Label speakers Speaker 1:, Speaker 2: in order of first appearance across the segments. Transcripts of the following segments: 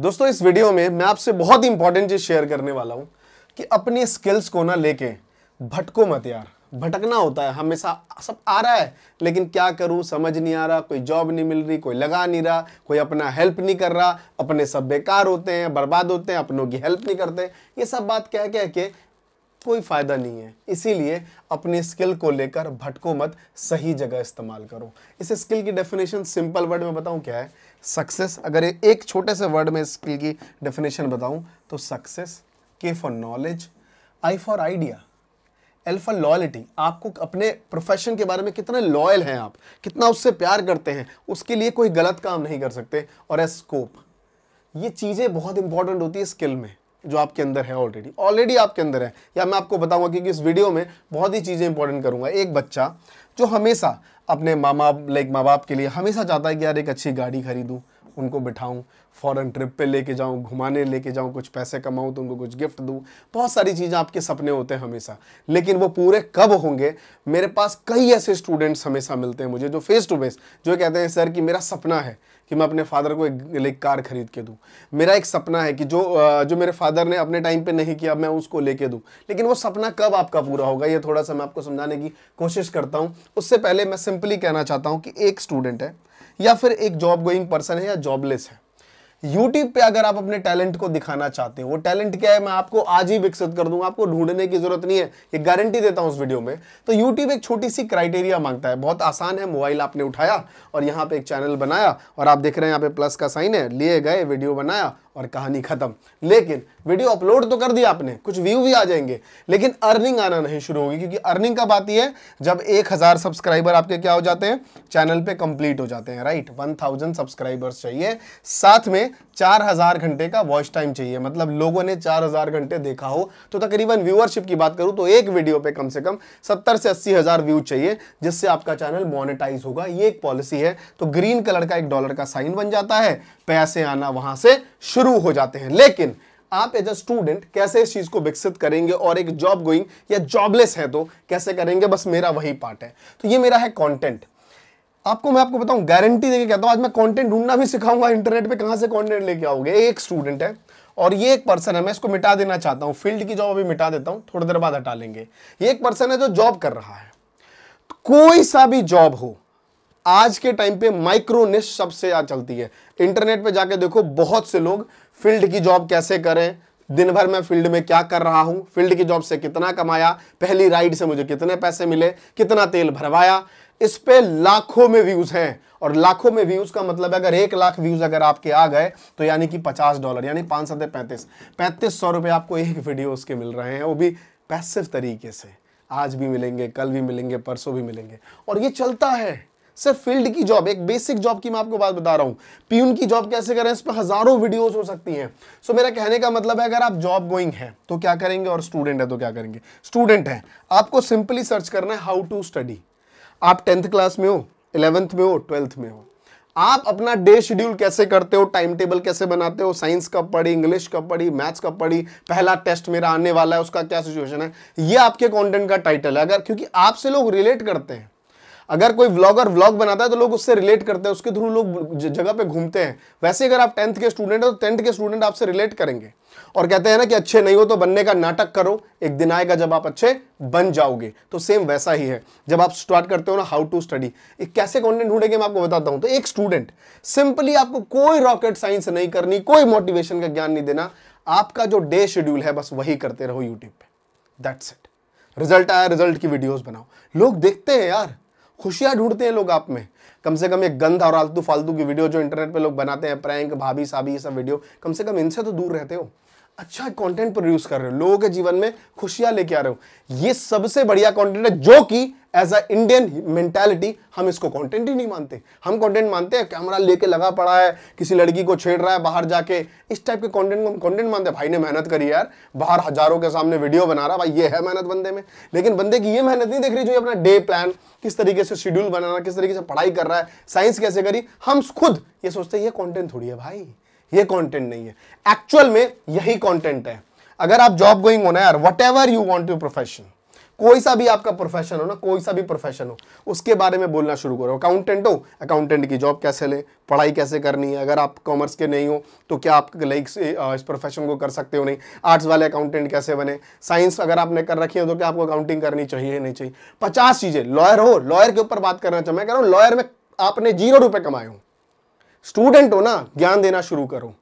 Speaker 1: दोस्तों इस वीडियो में मैं आपसे बहुत ही इंपॉर्टेंट चीज़ शेयर करने वाला हूँ कि अपनी स्किल्स को ना लेके भटको मत यार भटकना होता है हमेशा सब आ रहा है लेकिन क्या करूँ समझ नहीं आ रहा कोई जॉब नहीं मिल रही कोई लगा नहीं रहा कोई अपना हेल्प नहीं कर रहा अपने सब बेकार होते हैं बर्बाद होते हैं अपनों की हेल्प नहीं करते ये सब बात कह कह के कोई फ़ायदा नहीं है इसीलिए अपनी स्किल को लेकर भटको मत सही जगह इस्तेमाल करो इस स्किल की डेफिनेशन सिंपल वर्ड में बताऊँ क्या है सक्सेस अगर एक छोटे से वर्ड में स्किल की डेफिनेशन बताऊँ तो सक्सेस के for knowledge I for idea L for loyalty आपको अपने प्रोफेशन के बारे में कितने लॉयल हैं आप कितना उससे प्यार करते हैं उसके लिए कोई गलत काम नहीं कर सकते और ए स्कोप ये चीज़ें बहुत इंपॉर्टेंट होती है स्किल में जो आपके अंदर है ऑलरेडी ऑलरेडी आपके अंदर है या मैं आपको बताऊंगा क्योंकि इस वीडियो में बहुत ही चीज़ें इंपॉर्टेंट करूंगा एक बच्चा जो हमेशा अपने माँ बाप लाइक माँ बाप के लिए हमेशा चाहता है कि यार एक अच्छी गाड़ी खरीदूँ उनको बिठाऊं फ़ॉरन ट्रिप पे लेके जाऊं घुमाने लेके जाऊं कुछ पैसे कमाऊं तो उनको कुछ गिफ्ट दूं बहुत सारी चीज़ें आपके सपने होते हैं हमेशा लेकिन वो पूरे कब होंगे मेरे पास कई ऐसे स्टूडेंट्स हमेशा मिलते हैं मुझे जो फेस टू फेस जो कहते हैं सर कि मेरा सपना है कि मैं अपने फादर को एक लाइक कार खरीद के दूँ मेरा एक सपना है कि जो जो मेरे फादर ने अपने टाइम पे नहीं किया मैं उसको लेके दूँ लेकिन वो सपना कब आपका पूरा होगा ये थोड़ा सा मैं आपको समझाने की कोशिश करता हूँ उससे पहले मैं सिंपली कहना चाहता हूँ कि एक स्टूडेंट है या फिर एक जॉब गोइंग पर्सन है या जॉबलेस है यूट्यूब पे अगर आप अपने टैलेंट को दिखाना चाहते हो वो टैलेंट क्या है मैं आपको आज ही विकसित कर दूंगा आपको ढूंढने की जरूरत नहीं है ये गारंटी देता हूँ उस वीडियो में तो यूट्यूब एक छोटी सी क्राइटेरिया मांगता है बहुत आसान है मोबाइल आपने उठाया और यहाँ पे एक चैनल बनाया और आप देख रहे हैं यहाँ पे प्लस का साइन है लिए गए वीडियो बनाया और कहानी ख़त्म लेकिन वीडियो अपलोड तो कर दिया आपने कुछ व्यू भी आ जाएंगे लेकिन अर्निंग आना नहीं शुरू होगी क्योंकि अर्निंग कब आती है जब एक हज़ार सब्सक्राइबर आपके क्या हो जाते हैं चैनल पे कंप्लीट हो जाते हैं राइट वन थाउजेंड सब्सक्राइबर्स चाहिए साथ में चार हजार घंटे का वॉच टाइम चाहिए मतलब लोगों ने चार हजार घंटे देखा हो तो तकरीबन व्यूअरशिप की बात करूँ तो एक वीडियो पे कम से कम सत्तर से अस्सी हजार व्यू चाहिए जिससे आपका चैनल मोनिटाइज होगा ये एक पॉलिसी है तो ग्रीन कलर का एक डॉलर का साइन बन जाता है पैसे आना वहां से शुरू हो जाते हैं लेकिन आप एज अ स्टूडेंट कैसे इस चीज़ को विकसित करेंगे और एक जॉब गोइंग या जॉबलेस है तो कैसे करेंगे बस मेरा वही पार्ट है तो ये मेरा है कॉन्टेंट आपको मैं आपको बताऊं गारंटी देके कहता हूँ आज मैं कंटेंट ढूंढना भी सिखाऊंगा इंटरनेट पे कहां से कंटेंट लेके आओगे एक स्टूडेंट है और ये एक पर्सन है मैं इसको मिटा देना चाहता हूँ फील्ड की जॉब अभी मिटा देता हूँ थोड़ी देर बाद हटा लेंगे ये एक पर्सन है जो जॉब कर रहा है कोई सा भी जॉब हो आज के टाइम पे माइक्रोनिश सबसे ज़्यादा चलती है इंटरनेट पर जाके देखो बहुत से लोग फील्ड की जॉब कैसे करें दिन भर मैं फील्ड में क्या कर रहा हूँ फील्ड की जॉब से कितना कमाया पहली राइड से मुझे कितने पैसे मिले कितना तेल भरवाया इस पे लाखों में व्यूज हैं और लाखों में व्यूज का मतलब है अगर एक लाख व्यूज अगर आपके आ गए तो यानी कि पचास डॉलर यानी पांच सौ पैंतीस पैंतीस सौ रुपए आपको एक वीडियो उसके मिल रहे हैं वो भी पैसिव तरीके से आज भी मिलेंगे कल भी मिलेंगे परसों भी मिलेंगे और ये चलता है सिर्फ फील्ड की जॉब एक बेसिक जॉब की मैं आपको बात बता रहा हूं पीयून की जॉब कैसे करें इस पर हज़ारों वीडियोस हो सकती हैं सो so, मेरा कहने का मतलब है अगर आप जॉब गोइंग है तो क्या करेंगे और स्टूडेंट है तो क्या करेंगे स्टूडेंट है आपको सिंपली सर्च करना है हाउ टू स्टडी आप टेंथ क्लास में हो इलेवेंथ में हो ट्वेल्थ में हो आप अपना डे शेड्यूल कैसे करते हो टाइम टेबल कैसे बनाते हो साइंस कब पढ़ी इंग्लिश कब पढ़ी मैथ्स कब पढ़ी पहला टेस्ट मेरा आने वाला है उसका क्या सिचुएशन है ये आपके कंटेंट का टाइटल है अगर क्योंकि आपसे लोग रिलेट करते हैं अगर कोई व्लॉगर व्लॉग बनाता है तो लोग उससे रिलेट करते हैं उसके थ्रू लोग जगह पे घूमते हैं वैसे अगर आप टेंथ के स्टूडेंट हो तो टेंथ के स्टूडेंट आपसे रिलेट करेंगे और कहते हैं ना कि अच्छे नहीं हो तो बनने का नाटक करो एक दिन आएगा जब आप अच्छे बन जाओगे तो सेम वैसा ही है जब आप स्टार्ट करते हो ना हाउ टू स्टडी एक कैसे कॉन्टेंट ढूंढेंगे मैं आपको बताता हूं तो एक स्टूडेंट सिंपली आपको कोई रॉकेट साइंस नहीं करनी कोई मोटिवेशन का ज्ञान नहीं देना आपका जो डे शेड्यूल है बस वही करते रहो यूट्यूब पे दैट्स इट रिजल्ट आया रिजल्ट की वीडियोस बनाओ लोग देखते हैं यार खुशियाँ ढूंढते हैं लोग आप में कम से कम ये गंद और आलतू फालतू की वीडियो जो इंटरनेट पे लोग बनाते हैं प्रैंक भाभी साबी ये सब वीडियो कम से कम इनसे तो दूर रहते हो अच्छा कंटेंट प्रोड्यूस कर रहे हो लोगों के जीवन में खुशियां लेके आ रहे हो ये सबसे बढ़िया कंटेंट है जो कि एज अ इंडियन मेंटेलिटी हम इसको कंटेंट ही नहीं मानते हम कंटेंट मानते हैं कैमरा लेके लगा पड़ा है किसी लड़की को छेड़ रहा है बाहर जाके इस टाइप के कंटेंट को हम मानते हैं भाई ने मेहनत करी यार बाहर हजारों के सामने वीडियो बना रहा भाई ये है मेहनत बंदे में लेकिन बंदे की ये मेहनत नहीं देख रही जो अपना डे प्लान किस तरीके से शेड्यूल बनाना किस तरीके से पढ़ाई कर रहा है साइंस कैसे करी हम खुद ये सोचते हैं ये कॉन्टेंट थोड़ी है भाई ये कंटेंट नहीं है एक्चुअल में यही कंटेंट है अगर आप जॉब गोइंग होना यार whatever you want you profession कोई सा भी आपका प्रोफेशन हो ना कोई सा भी प्रोफेशन हो उसके बारे में बोलना शुरू करो अकाउंटेंट हो अकाउंटेंट की जॉब कैसे लें पढ़ाई कैसे करनी है अगर आप कॉमर्स के नहीं हो तो क्या आप लाइक इस प्रोफेशन को कर सकते हो नहीं आर्ट्स वाले अकाउंटेंट कैसे बने साइंस अगर आपने कर रखी हो तो क्या आपको अकाउंटिंग करनी चाहिए नहीं चाहिए पचास चीज़ें लॉयर हो लॉयर के ऊपर बात करना चाहिए मैं कह रहा हूँ लॉयर में आपने जीरो रुपये कमाए हूँ स्टूडेंट हो ना ज्ञान देना शुरू करो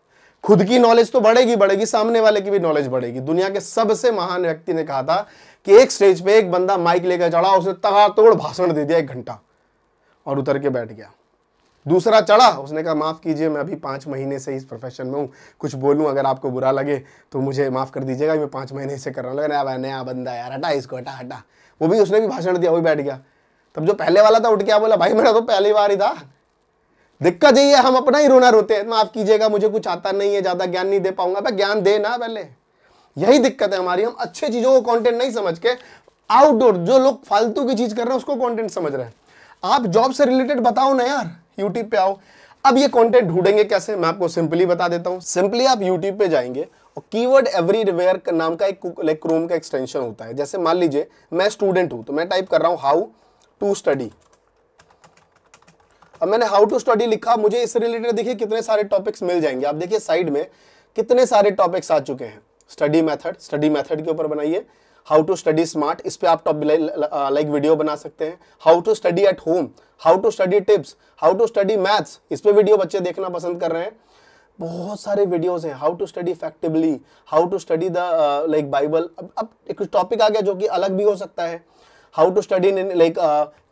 Speaker 1: खुद की नॉलेज तो बढ़ेगी बढ़ेगी सामने वाले की भी नॉलेज बढ़ेगी दुनिया के सबसे महान व्यक्ति ने कहा था कि एक स्टेज पे एक बंदा माइक लेकर चढ़ा उसने तोड़ भाषण दे दिया एक घंटा और उतर के बैठ गया दूसरा चढ़ा उसने कहा माफ़ कीजिए मैं अभी पाँच महीने से इस प्रोफेशन में हूँ कुछ बोलूँ अगर आपको बुरा लगे तो मुझे माफ़ कर दीजिएगा मैं पाँच महीने से कर रहा हूँ लग नया बंदा यार हटा इसको हटा हटा वो भी उसने भी भाषण दिया वो भी बैठ गया तब जो पहले वाला था उठ गया बोला भाई मेरा तो पहली बार ही था दिक्कत यही है हम अपना ही रोना रोते हैं माफ़ कीजिएगा मुझे कुछ आता नहीं है ज़्यादा ज्ञान नहीं दे पाऊंगा भाई ज्ञान दे ना पहले यही दिक्कत है हमारी हम अच्छे चीज़ों को कॉन्टेंट नहीं समझ के आउटडोर जो लोग फालतू की चीज़ कर रहे हैं उसको कॉन्टेंट समझ रहे हैं आप जॉब से रिलेटेड बताओ ना यार यूट्यूब पे आओ अब ये कंटेंट ढूंढेंगे कैसे मैं आपको सिंपली बता देता हूँ सिंपली आप यूट्यूब पे जाएंगे और कीवर्ड एवरी का नाम का एक लाइक क्रोम का एक्सटेंशन होता है जैसे मान लीजिए मैं स्टूडेंट हूँ तो मैं टाइप कर रहा हूँ हाउ टू स्टडी अब मैंने हाउ टू स्टडी लिखा मुझे इससे रिलेटेड देखिए कितने सारे टॉपिक्स मिल जाएंगे आप देखिए साइड में कितने सारे टॉपिक्स आ चुके हैं स्टडी मैथड स्टडी मैथड के ऊपर बनाइए हाउ टू स्टडी स्मार्ट इस पर आप टॉप लाइक वीडियो बना सकते हैं how to study at home how to study tips how to study maths इस पर वीडियो बच्चे देखना पसंद कर रहे हैं बहुत सारे वीडियोस हैं how to study effectively how to study the like Bible अब अब एक टॉपिक आ गया जो कि अलग भी हो सकता है हाउ टू स्टडी लाइक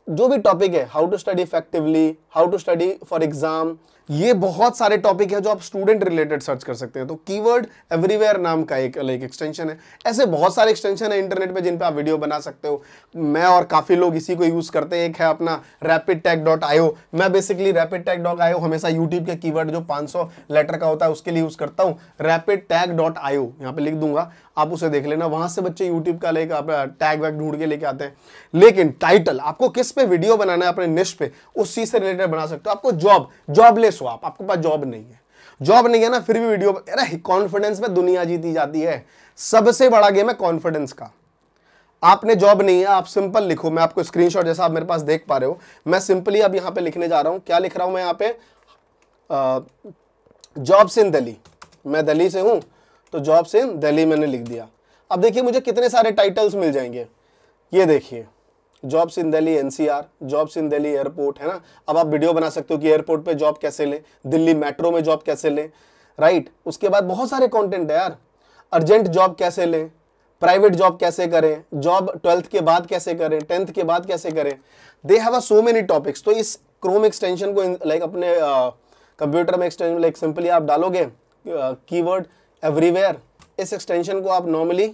Speaker 1: जो भी टॉपिक है how to study effectively how to study for exam ये बहुत सारे टॉपिक है जो आप स्टूडेंट रिलेटेड सर्च कर सकते हैं तो कीवर्ड एवरीवेयर नाम का एक अलग एक्सटेंशन है ऐसे बहुत सारे एक्सटेंशन है इंटरनेट पे जिन पे आप वीडियो बना सकते हो मैं और काफ़ी लोग इसी को यूज़ करते हैं एक है अपना रैपिड टैग डॉट आयो मैं बेसिकली रैपिड टैग डॉट आयो हमेशा यूट्यूब के कीवर्ड जो पांच लेटर का होता है उसके लिए यूज़ करता हूँ रैपिड टैग डॉट आयो यहाँ पे लिख दूंगा आप उसे देख लेना वहां से बच्चे यूट्यूब का लेकर आप टैग वैग ढूंढ के लेके आते हैं लेकिन टाइटल आपको किस पे वीडियो बनाना है अपने निश्च पे उस चीज़ से रिलेटेड बना सकते हो आपको जॉब जॉबलेस हो आप आपके पास जॉब नहीं है जॉब नहीं है ना फिर भी वीडियो अरे कॉन्फिडेंस में दुनिया जीती जाती है सबसे बड़ा गेम है कॉन्फिडेंस का आपने जॉब नहीं है आप सिंपल लिखो मैं आपको स्क्रीनशॉट जैसा आप मेरे पास देख पा रहे हो मैं सिंपली अब यहां पे लिखने जा रहा हूं क्या लिख रहा हूं मैं यहां पे जॉब्स इन दिल्ली मैं दिल्ली से हूं तो जॉब्स इन दिल्ली मैंने लिख दिया अब देखिए मुझे कितने सारे टाइटल्स मिल जाएंगे ये देखिए jobs in Delhi NCR jobs in Delhi airport है ना अब आप वीडियो बना सकते हो कि एयरपोर्ट पे जॉब कैसे लें दिल्ली मेट्रो में जॉब कैसे लें राइट उसके बाद बहुत सारे कंटेंट है यार अर्जेंट जॉब कैसे लें प्राइवेट जॉब कैसे करें जॉब ट्वेल्थ के बाद कैसे करें टेंथ के बाद कैसे करें they have a so many topics तो इस क्रोम एक्सटेंशन को लाइक अपने कंप्यूटर uh, में एक्सटेंशन लाइक सिंपली आप डालोगे कीवर्ड एवरीवेयर इस एक्सटेंशन को आप नॉर्मली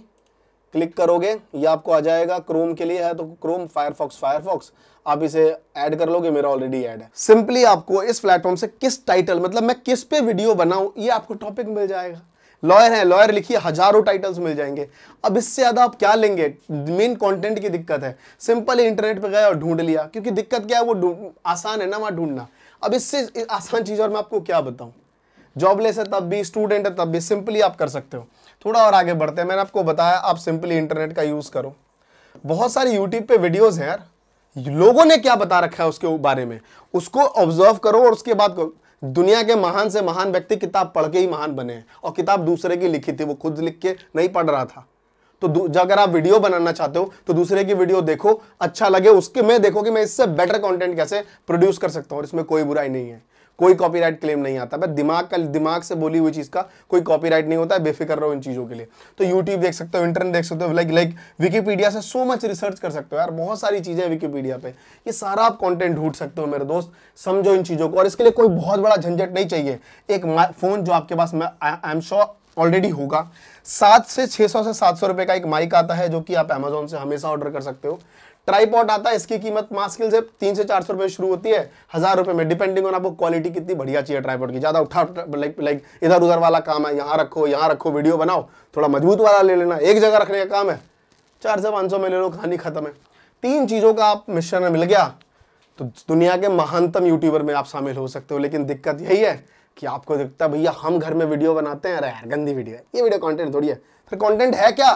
Speaker 1: क्लिक करोगे ये आपको आ जाएगा क्रोम के लिए है तो क्रोम फायरफॉक्स फायरफॉक्स आप इसे ऐड कर लोगे मेरा ऑलरेडी ऐड है सिंपली आपको इस प्लेटफॉर्म से किस टाइटल मतलब मैं किस पे वीडियो बनाऊं ये आपको टॉपिक मिल जाएगा लॉयर है लॉयर लिखिए हजारों टाइटल्स मिल जाएंगे अब इससे ज़्यादा आप क्या लेंगे मेन कंटेंट की दिक्कत है सिंपल इंटरनेट पे गए और ढूंढ लिया क्योंकि दिक्कत क्या है वो आसान है ना वहाँ ढूंढना अब इससे आसान चीज़ और मैं आपको क्या बताऊँ जॉबलेस है तब भी स्टूडेंट है तब भी सिंपली आप कर सकते हो थोड़ा और आगे बढ़ते हैं मैंने आपको बताया आप सिंपली इंटरनेट का यूज़ करो बहुत सारी यूट्यूब पे वीडियोज़ हैं यार लोगों ने क्या बता रखा है उसके बारे में उसको ऑब्जर्व करो और उसके बाद दुनिया के महान से महान व्यक्ति किताब पढ़ के ही महान बने हैं और किताब दूसरे की लिखी थी वो खुद लिख के नहीं पढ़ रहा था तो अगर आप वीडियो बनाना चाहते हो तो दूसरे की वीडियो देखो अच्छा लगे उसके में देखो कि मैं इससे बेटर कंटेंट कैसे प्रोड्यूस कर सकता हूँ और इसमें कोई बुराई नहीं है कोई कॉपीराइट क्लेम नहीं आता बस दिमाग का दिमाग से बोली हुई चीज़ का कोई कॉपीराइट नहीं होता है बेफिक्र रहो इन चीज़ों के लिए तो यूट्यूब देख सकते हो इंटरनेट देख सकते हो लाइक लाइक विकीपीडिया से सो मच रिसर्च कर सकते हो यार बहुत सारी चीज़ें हैं विकीपीडिया पे ये सारा आप कॉन्टेंट ढूंढ सकते हो मेरे दोस्त समझो इन चीज़ों को और इसके लिए कोई बहुत बड़ा झंझट नहीं चाहिए एक फ़ोन जो आपके पास मैं आई एम श्योर ऑलरेडी होगा सात से छह सौ से सात सौ रुपये का एक माइक आता है जो कि आप अमेजोन से हमेशा ऑर्डर कर सकते हो ट्राईपॉट आता है इसकी कीमत मास्किल से तीन से चार सौ रुपये शुरू होती है हज़ार रुपये में डिपेंडिंग ऑन आपको क्वालिटी कितनी बढ़िया चाहिए ट्राईपॉट की ज़्यादा उठा लाइक लाइक इधर उधर वाला काम है यहाँ रखो यहाँ रखो वीडियो बनाओ थोड़ा मजबूत वाला ले लेना एक जगह रखने का काम है चार से पाँच सौ में ले लो कहानी ख़त्म है तीन चीज़ों का आप मिश्रण मिल गया तो दुनिया के महानतम यूट्यूबर में आप शामिल हो सकते हो लेकिन दिक्कत यही है कि आपको दिखता है भैया हम घर में वीडियो बनाते हैं अरे यार गंदी वीडियो है ये वीडियो कंटेंट थोड़ी है फिर कंटेंट है क्या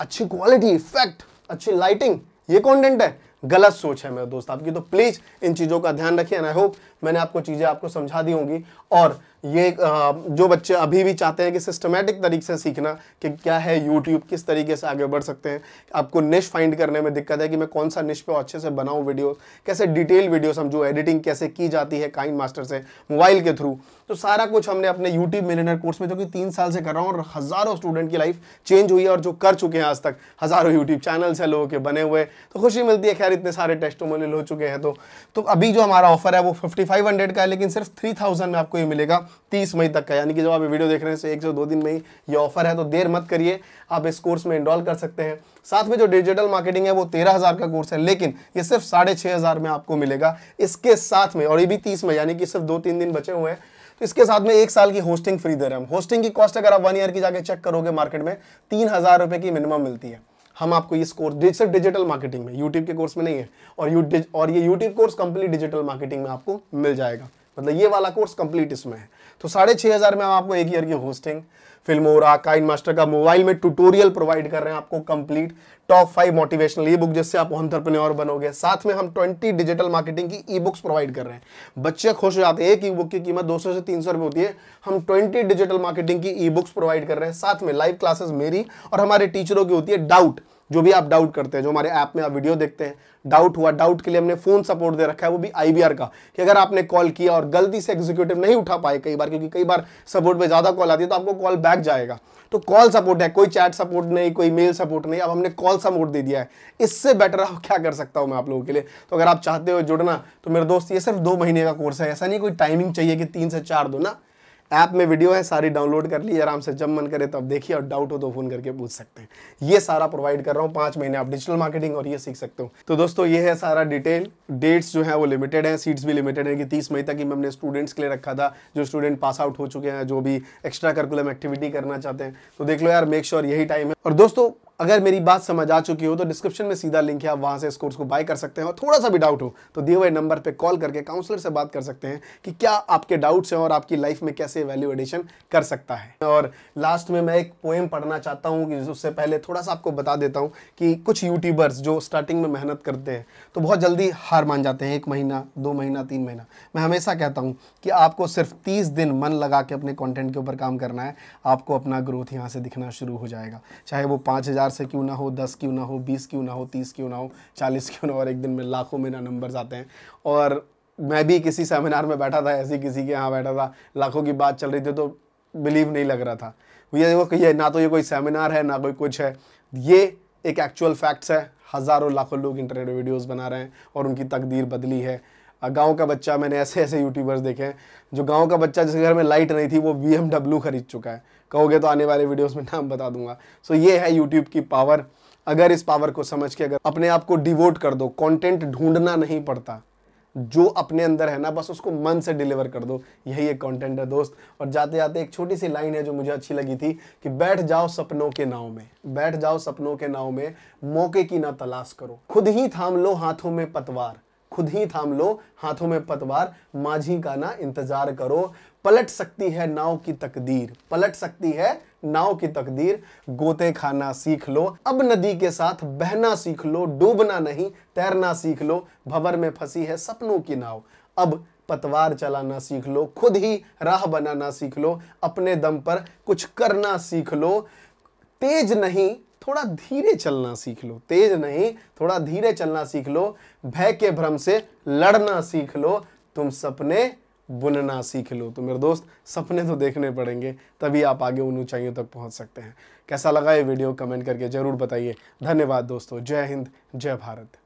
Speaker 1: अच्छी क्वालिटी इफेक्ट अच्छी लाइटिंग ये कॉन्टेंट है गलत सोच है मेरे दोस्त आपकी तो प्लीज इन चीजों का ध्यान रखिए आई होप मैंने आपको चीज़ें आपको समझा दी होंगी और ये जो बच्चे अभी भी चाहते हैं कि सिस्टमेटिक तरीके से सीखना कि क्या है यूट्यूब किस तरीके से आगे बढ़ सकते हैं आपको निश फाइंड करने में दिक्कत है कि मैं कौन सा निश पे अच्छे से बनाऊँ वीडियोस कैसे डिटेल वीडियो समझो एडिटिंग कैसे की जाती है काइन मास्टर से मोबाइल के थ्रू तो सारा कुछ हमने अपने यूट्यूब मिलेनर कोर्स में जो कि तीन साल से कर रहा हूँ और हज़ारों स्टूडेंट की लाइफ चेंज हुई है और जो कर चुके हैं आज तक हज़ारों यूट्यूब चैनल्स हैं लोगों के बने हुए तो खुशी मिलती है खैर इतने सारे टेस्टोमोनियल तो हो चुके हैं तो, तो अभी जो हमारा ऑफर है वो फिफ्टी फाइव हंड्रेड का है लेकिन सिर्फ थ्री थाउजेंड में आपको ये मिलेगा तीस मई तक का यानी कि जब आप वीडियो देख रहे हैं एक से दो दिन में ही ये ऑफर है तो देर मत करिए आप इस कोर्स में इनरॉल कर सकते हैं साथ में जो डिजिटल मार्केटिंग है वो तेरह हज़ार का कोर्स है लेकिन ये सिर्फ साढ़े छः हज़ार में आपको मिलेगा इसके साथ में और ये भी तीस में यानी कि सिर्फ दो तीन दिन बचे हुए हैं तो इसके साथ में एक साल की होस्टिंग फ्री दे रहे हैं हम होस्टिंग की कॉस्ट अगर आप वन ईयर की जाके चेक करोगे मार्केट में तीन हज़ार रुपये की मिनिमम मिलती है हम आपको ये कोर्स सिर्फ डिजिटल मार्केटिंग में यूट्यूब के कोर्स में नहीं है और यू और ये YouTube course complete digital marketing में आपको मिल जाएगा मतलब ये वाला कोर्स कंप्लीट इसमें है तो साढ़े छः हज़ार में हम आपको एक ईयर की होस्टिंग फिल्मोरा काइन मास्टर का मोबाइल में ट्यूटोरियल प्रोवाइड कर रहे हैं आपको complete top five motivational ebook जिससे आप ऑन्टरप्रन्योर बनोगे साथ में हम 20 डिजिटल मार्केटिंग की ई बुक्स प्रोवाइड कर रहे हैं बच्चे खुश हो जाते हैं एक ई बुक की कीमत 200 से 300 रुपए होती है हम 20 डिजिटल मार्केटिंग की ई बुक्स प्रोवाइड कर रहे हैं साथ में लाइव क्लासेस मेरी और हमारे टीचरों की होती है डाउट जो भी आप डाउट करते हैं जो हमारे ऐप में आप वीडियो देखते हैं डाउट हुआ डाउट के लिए हमने फोन सपोर्ट दे रखा है वो भी आईबीआर का कि अगर आपने कॉल किया और गलती से एग्जीक्यूटिव नहीं उठा पाए कई बार क्योंकि कई बार सपोर्ट में ज़्यादा कॉल आती है तो आपको कॉल बैक जाएगा तो कॉल सपोर्ट है कोई चैट सपोर्ट नहीं कोई मेल सपोर्ट नहीं अब हमने कॉल सपोर्ट दे दिया है इससे बेटर क्या कर सकता हूँ मैं आप लोगों के लिए तो अगर आप चाहते हो जुड़ना तो मेरे दोस्त ये सिर्फ दो महीने का कोर्स है ऐसा नहीं कोई टाइमिंग चाहिए कि तीन से चार दो ना ऐप में वीडियो है सारी डाउनलोड कर ली आराम से जब मन करे तब देखिए और डाउट हो तो फ़ोन करके पूछ सकते हैं ये सारा प्रोवाइड कर रहा हूँ पाँच महीने आप डिजिटल मार्केटिंग और ये सीख सकते हो तो दोस्तों ये है सारा डिटेल डेट्स जो है वो लिमिटेड है सीट्स भी लिमिटेड है कि तीस मई तक ही हमने स्टूडेंट्स के लिए रखा था जो स्टूडेंट पास आउट हो चुके हैं जो भी एक्स्ट्रा करिकुलम एक्टिविटी करना चाहते हैं तो देख लो यार मेक श्योर यही टाइम है और दोस्तों अगर मेरी बात समझ आ चुकी हो तो डिस्क्रिप्शन में सीधा लिंक है आप वहाँ से इस कोर्स को बाय कर सकते हैं और थोड़ा सा भी डाउट हो तो दिए हुए नंबर पर कॉल करके काउंसलर से बात कर सकते हैं कि क्या आपके डाउट्स हैं और आपकी लाइफ में कैसे वैल्यू एडिशन कर सकता है और लास्ट में मैं एक पोएम पढ़ना चाहता हूँ उससे पहले थोड़ा सा आपको बता देता हूँ कि कुछ यूट्यूबर्स जो स्टार्टिंग में मेहनत करते हैं तो बहुत जल्दी हार मान जाते हैं एक महीना दो महीना तीन महीना मैं हमेशा कहता हूँ कि आपको सिर्फ तीस दिन मन लगा के अपने कॉन्टेंट के ऊपर काम करना है आपको अपना ग्रोथ यहाँ से दिखना शुरू हो जाएगा चाहे वो पाँच हज़ार हज़ार से क्यों ना हो दस क्यों ना हो बीस क्यों ना हो तीस क्यों ना हो चालीस क्यों ना हो और एक दिन में लाखों में ना नंबर्स आते हैं और मैं भी किसी सेमिनार में बैठा था ऐसे किसी के यहाँ बैठा था लाखों की बात चल रही थी तो बिलीव नहीं लग रहा था ये वो है ना तो ये कोई सेमिनार है ना कोई कुछ है ये एक एक्चुअल फैक्ट्स है हज़ारों लाखों लोग इंटरनेट वीडियोज बना रहे हैं और उनकी तकदीर बदली है गांव का बच्चा मैंने ऐसे ऐसे यूट्यूबर्स देखे हैं जो गांव का बच्चा जिसके घर में लाइट नहीं थी वो बी खरीद चुका है कहोगे तो आने वाले वीडियोस में नाम बता दूंगा सो ये है यूट्यूब की पावर अगर इस पावर को समझ के अगर अपने आप को डिवोट कर दो कंटेंट ढूंढना नहीं पड़ता जो अपने अंदर है ना बस उसको मन से डिलीवर कर दो यही एक कंटेंट है दोस्त और जाते जाते एक छोटी सी लाइन है जो मुझे अच्छी लगी थी कि बैठ जाओ सपनों के नाव में बैठ जाओ सपनों के नाव में मौके की ना तलाश करो खुद ही थाम लो हाथों में पतवार खुद ही थाम लो हाथों में पतवार माझी का ना इंतजार करो पलट सकती है नाव की तकदीर पलट सकती है नाव की तकदीर गोते खाना सीख लो अब नदी के साथ बहना सीख लो डूबना नहीं तैरना सीख लो भवर में फंसी है सपनों की नाव अब पतवार चलाना सीख लो खुद ही राह बनाना सीख लो अपने दम पर कुछ करना सीख लो तेज नहीं थोड़ा धीरे चलना सीख लो तेज नहीं थोड़ा धीरे चलना सीख लो भय के भ्रम से लड़ना सीख लो तुम सपने बुनना सीख लो तो मेरे दोस्त सपने तो देखने पड़ेंगे तभी आप आगे उन ऊंचाइयों तक पहुंच सकते हैं कैसा लगा ये वीडियो कमेंट करके ज़रूर बताइए धन्यवाद दोस्तों जय हिंद जय भारत